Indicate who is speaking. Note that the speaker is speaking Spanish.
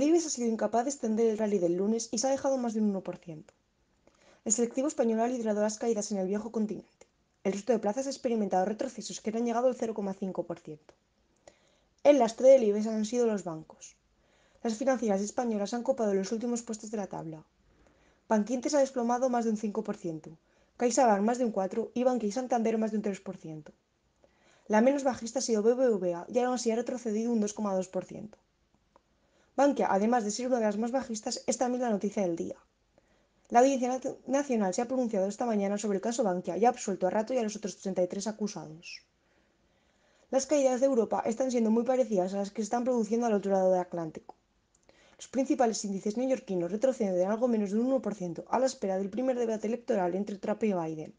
Speaker 1: El IBEX ha sido incapaz de extender el rally del lunes y se ha dejado más de un 1%. El selectivo español ha liderado las caídas en el viejo continente. El resto de plazas ha experimentado retrocesos que no han llegado al 0,5%. El lastre del IBEX han sido los bancos. Las financieras españolas han copado los últimos puestos de la tabla. Banquintes ha desplomado más de un 5%, CaixaBank más de un 4% y Banque y Santander más de un 3%. La menos bajista ha sido BBVA y aún así ha retrocedido un 2,2%. Bankia, además de ser una de las más bajistas, es también la noticia del día. La Audiencia Nacional se ha pronunciado esta mañana sobre el caso Bankia y ha absuelto a Rato y a los otros 33 acusados. Las caídas de Europa están siendo muy parecidas a las que se están produciendo al otro lado del Atlántico. Los principales índices neoyorquinos retroceden algo menos de un 1% a la espera del primer debate electoral entre Trump y Biden.